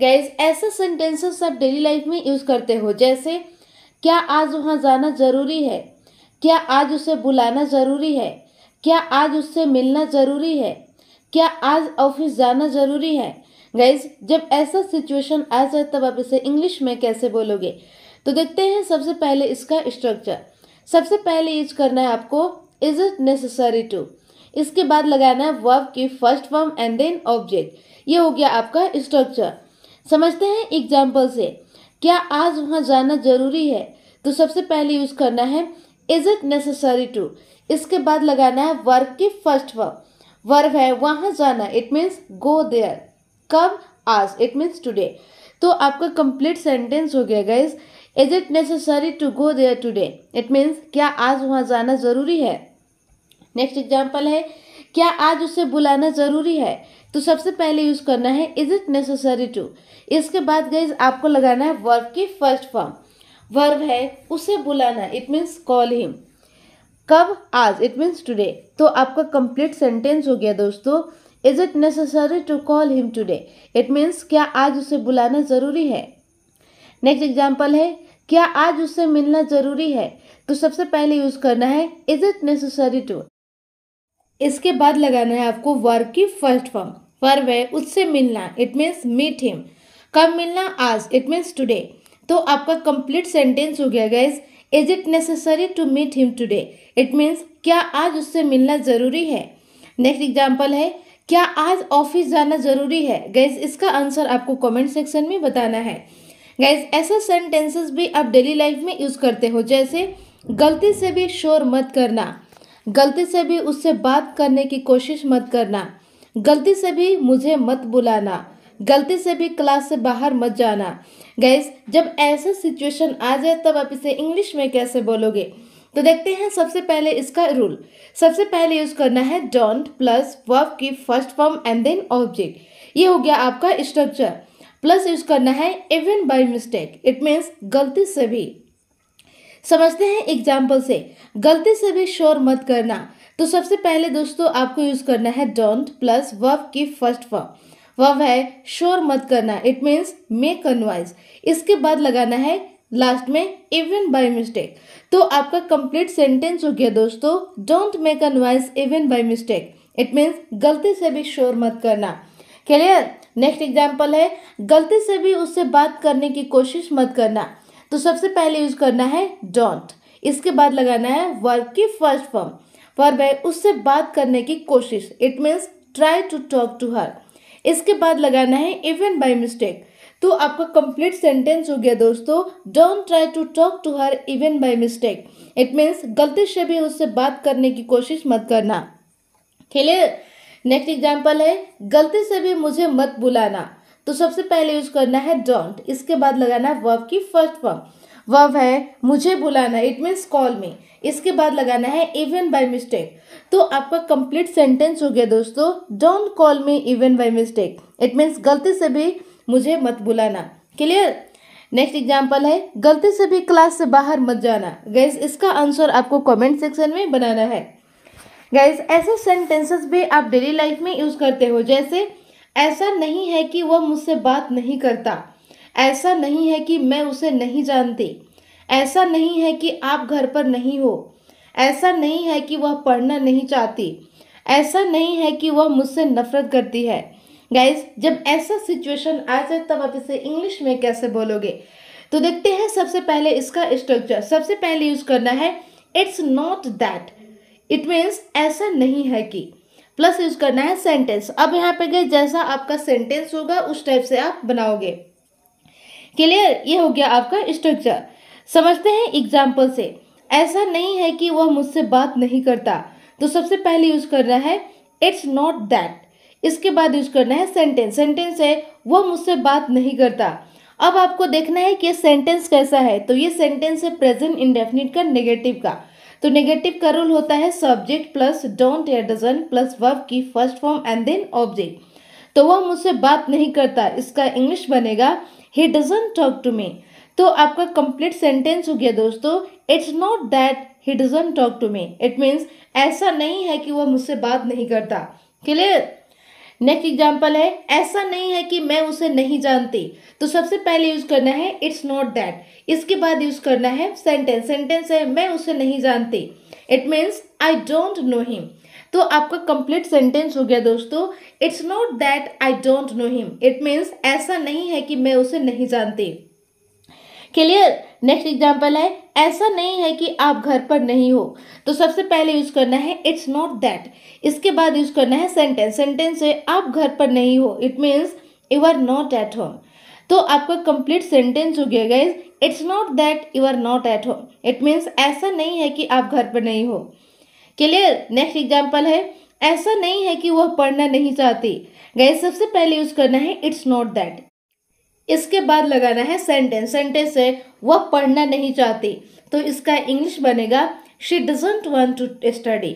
gas ऐसे sentences आप daily life में यूज़ करते हो जैसे क्या आज वहाँ जाना ज़रूरी है क्या आज उसे बुलाना ज़रूरी है क्या आज उससे मिलना ज़रूरी है क्या आज ऑफिस जाना ज़रूरी है गैस जब ऐसा सिचुएशन आ जाए तब आप इसे इंग्लिश में कैसे बोलोगे तो देखते हैं सबसे पहले इसका स्ट्रक्चर सबसे पहले यूज करना है आपको इज इट नेसेसरी टू इसके बाद लगाना है वर्ब की first form and then object ये हो गया आपका स्ट्रक्चर समझते हैं एग्जाम्पल से क्या आज वहाँ जाना जरूरी है तो सबसे पहले यूज़ करना है इज इट नेसेसरी टू इसके बाद लगाना है वर्क की फर्स्ट वर्क वर्व है वहाँ जाना इट मीन्स गो देयर कब आज इट मीन्स टुडे तो आपका कंप्लीट सेंटेंस हो गया guys is it necessary to go there today it means क्या आज वहाँ जाना जरूरी है नेक्स्ट एग्जाम्पल है क्या आज उसे बुलाना जरूरी है तो सबसे पहले यूज़ करना है इज इट नेसेसरी टू इसके बाद गई आपको लगाना है वर्ब की फर्स्ट फॉर्म वर्ब है उसे बुलाना इट मीन्स कॉल हिम कब आज इट मीन्स टूडे तो आपका कंप्लीट सेंटेंस हो गया दोस्तों is it necessary to call him today it means क्या आज उसे बुलाना ज़रूरी है नेक्स्ट एग्जाम्पल है क्या आज उससे मिलना ज़रूरी है तो सबसे पहले यूज़ करना है इज इट नेसेसरी टू इसके बाद लगाना है आपको वर्ग की फर्स्ट फॉर्म पर वह उससे मिलना इट मीन्स मीट हिम कब मिलना आज इट मीन्स टुडे तो आपका कंप्लीट सेंटेंस हो गया guys is it necessary to meet him today it means क्या आज उससे मिलना ज़रूरी है नेक्स्ट एग्जाम्पल है क्या आज ऑफिस जाना ज़रूरी है गैस इसका आंसर आपको कमेंट सेक्शन में बताना है गैस ऐसे सेंटेंसेस भी आप डेली लाइफ में यूज़ करते हो जैसे गलती से भी शोर मत करना गलती से भी उससे बात करने की कोशिश मत करना गलती से भी मुझे मत बुलाना गलती से भी क्लास से बाहर मत जाना गैस जब ऐसा सिचुएशन आ जाए तब आप इसे इंग्लिश में कैसे बोलोगे तो देखते हैं सबसे पहले इसका रूल सबसे पहले यूज करना है डोंट प्लस वर्ब की first form and then object ये हो गया आपका स्ट्रक्चर प्लस यूज करना है even by mistake it means गलती से भी समझते हैं एग्जाम्पल से गलती से भी शोर मत करना तो सबसे पहले दोस्तों आपको यूज करना है डोंट प्लस वर्व की फर्स्ट फॉर्म वर्व है शोर मत करना इट मीन्स मेक कन्वाइज इसके बाद लगाना है लास्ट में इवन बाय मिस्टेक तो आपका कंप्लीट सेंटेंस हो गया दोस्तों don't make a noise even by mistake it means गलती से भी शोर मत करना क्लियर नेक्स्ट एग्जाम्पल है गलती से भी उससे बात करने की कोशिश मत करना तो सबसे पहले यूज करना है डोंट इसके बाद लगाना है वर्ब की फर्स्ट फॉर्म वर्ब है उससे बात करने की कोशिश it means try to talk to her इसके बाद लगाना है इवन बाय मिस्टेक तो आपका कंप्लीट सेंटेंस हो गया दोस्तों don't try to talk to her even by mistake it means गलती से भी उससे बात करने की कोशिश मत करना क्लियर नेक्स्ट एग्जाम्पल है गलती से भी मुझे मत बुलाना तो सबसे पहले यूज करना है डोंट इसके बाद लगाना है वर्ब की फर्स्ट फॉर्म वर्ब है मुझे बुलाना इट मीन्स कॉल मी इसके बाद लगाना है इवन बाय मिस्टेक तो आपका कंप्लीट सेंटेंस हो गया दोस्तों don't call me even by mistake it means गलती से भी मुझे मत बुलाना क्लियर नेक्स्ट एग्जाम्पल है गलती से भी क्लास से बाहर मत जाना गैस इसका आंसर आपको कमेंट सेक्शन में बनाना है गैस ऐसे सेंटेंसेस भी आप डेली लाइफ में यूज़ करते हो जैसे ऐसा नहीं है कि वह मुझसे बात नहीं करता ऐसा नहीं है कि मैं उसे नहीं जानती ऐसा नहीं है कि आप घर पर नहीं हो ऐसा नहीं है कि वह पढ़ना नहीं चाहती ऐसा नहीं है कि वह मुझसे नफरत करती है गाइज जब ऐसा सिचुएशन आ जाए तब आप इसे इंग्लिश में कैसे बोलोगे तो देखते हैं सबसे पहले इसका स्ट्रक्चर सबसे पहले यूज करना है it's not that it means ऐसा नहीं है कि प्लस यूज करना है सेंटेंस अब यहाँ पे गए जैसा आपका सेंटेंस होगा उस टाइप से आप बनाओगे क्लियर ये हो गया आपका स्ट्रक्चर समझते हैं एग्जाम्पल से ऐसा नहीं है कि वह मुझसे बात नहीं करता तो सबसे पहले यूज करना है इट्स नॉट दैट इसके बाद यूज करना है सेंटेंस सेंटेंस है वह मुझसे बात नहीं करता अब आपको देखना है कि सेंटेंस कैसा है तो ये सेंटेंस है प्रेजेंट इंडेफिनिट का नेगेटिव का तो नेगेटिव का रूल होता है सब्जेक्ट प्लस डोंट या डजन प्लस वर्ब की first form and then object तो वह मुझसे बात नहीं करता इसका इंग्लिश बनेगा he doesn't talk to me तो आपका कंप्लीट सेंटेंस हो गया दोस्तों it's not that he doesn't talk to me it means ऐसा नहीं है कि वह मुझसे बात नहीं करता क्लियर नेक्स्ट एग्जाम्पल है ऐसा नहीं है कि मैं उसे नहीं जानती तो सबसे पहले यूज करना है इट्स नॉट दैट इसके बाद यूज करना है सेंटेंस सेंटेंस है मैं उसे नहीं जानती it means I don't know him तो आपका कंप्लीट सेंटेंस हो गया दोस्तों it's not that I don't know him it means ऐसा नहीं है कि मैं उसे नहीं जानती क्लियर नेक्स्ट एग्जाम्पल है ऐसा नहीं है कि आप घर पर नहीं हो तो सबसे पहले यूज करना है इट्स नॉट दैट इसके बाद यूज करना है सेंटेंस सेंटेंस है आप घर पर नहीं हो it means you are not at home तो आपका कंप्लीट सेंटेंस हो गया guys it's not that you are not at home it means ऐसा नहीं है कि आप घर पर नहीं हो क्लियर नेक्स्ट एग्जाम्पल है ऐसा नहीं है कि वह पढ़ना नहीं चाहती गाइज सबसे पहले यूज करना है इट्स नॉट दैट इसके बाद लगाना है सेंटेंस सेंटेंस है वह पढ़ना नहीं चाहती तो इसका इंग्लिश बनेगा she doesn't want to study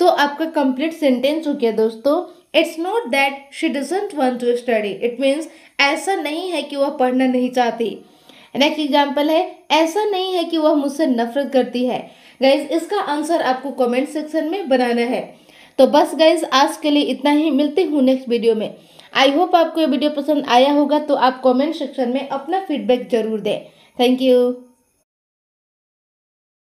तो आपका कंप्लीट सेंटेंस हो गया दोस्तों it's not that she doesn't want to study it means ऐसा नहीं है कि वह पढ़ना नहीं चाहती नेक्स्ट एग्जाम्पल है ऐसा नहीं है कि वह मुझसे नफरत करती है गाइज इसका आंसर आपको कमेंट सेक्शन में बनाना है तो बस गैस आज के लिए इतना ही मिलते हूँ नेक्स्ट वीडियो में आई होप आपको ये वीडियो पसंद आया होगा तो आप कमेंट सेक्शन में अपना फीडबैक जरूर दें थैंक यू